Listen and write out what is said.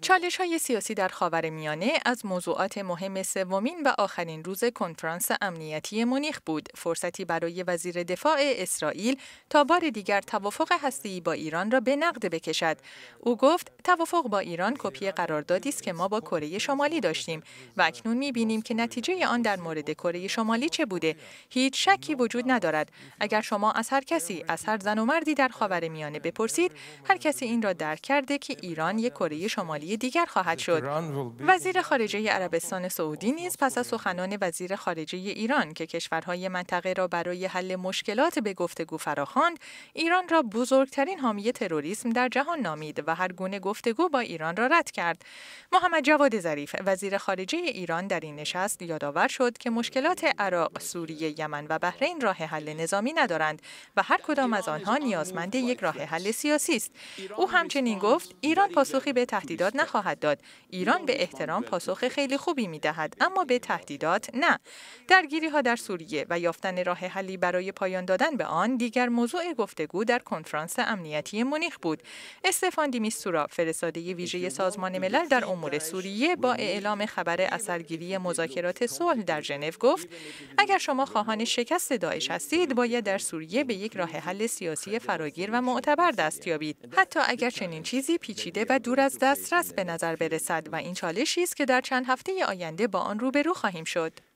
چالش های سیاسی در خاور میانه از موضوعات مهم سومین و آخرین روز کنفرانس امنیتی مونیخ بود. فرصتی برای وزیر دفاع اسرائیل تا بار دیگر توافق هستی با ایران را به نقد بکشد. او گفت توافق با ایران کپی قراردادی است که ما با کره شمالی داشتیم و اکنون بینیم که نتیجه آن در مورد کره شمالی چه بوده. هیچ شکی وجود ندارد. اگر شما از هر کسی، از هر زن و مردی در خاور میانه بپرسید، هر کسی این را درک کرده که ایران یک کره شمالی دیگر خواهد شد. وزیر خارجه عربستان سعودی نیز پس از سخنان وزیر خارجه ایران که کشورهای منطقه را برای حل مشکلات به گفتگو فراخواند، ایران را بزرگترین حامی تروریسم در جهان نامید و هر گونه گفتگو با ایران را رد کرد. محمد جواد ظریف وزیر خارجه ایران در این نشست یادآور شد که مشکلات عراق، سوریه، یمن و بحرین راه حل نظامی ندارند و هر کدام از آنها نیازمند یک راه حل سیاسی است. او همچنین گفت ایران پاسخی به تهدیدات نخواهد داد ایران به احترام پاسخ خیلی خوبی می دهد اما به تهدیدات نه درگیری ها در سوریه و یافتن راه حلی برای پایان دادن به آن دیگر موضوع گفتگو در کنفرانس امنیتی مونیخ بود استفان دیمیسورا فرستاده ویژه سازمان ملل در امور سوریه با اعلام خبر اثرگیری مذاکرات صلح در ژنو گفت اگر شما خواهان شکست داعش هستید باید در سوریه به یک راه حل سیاسی فراگیر و معتبر دست یابید حتی اگر چنین چیزی پیچیده و دور از دسترس به نظر برسد و این چالشی است که در چند هفته آینده با آن روبرو خواهیم شد.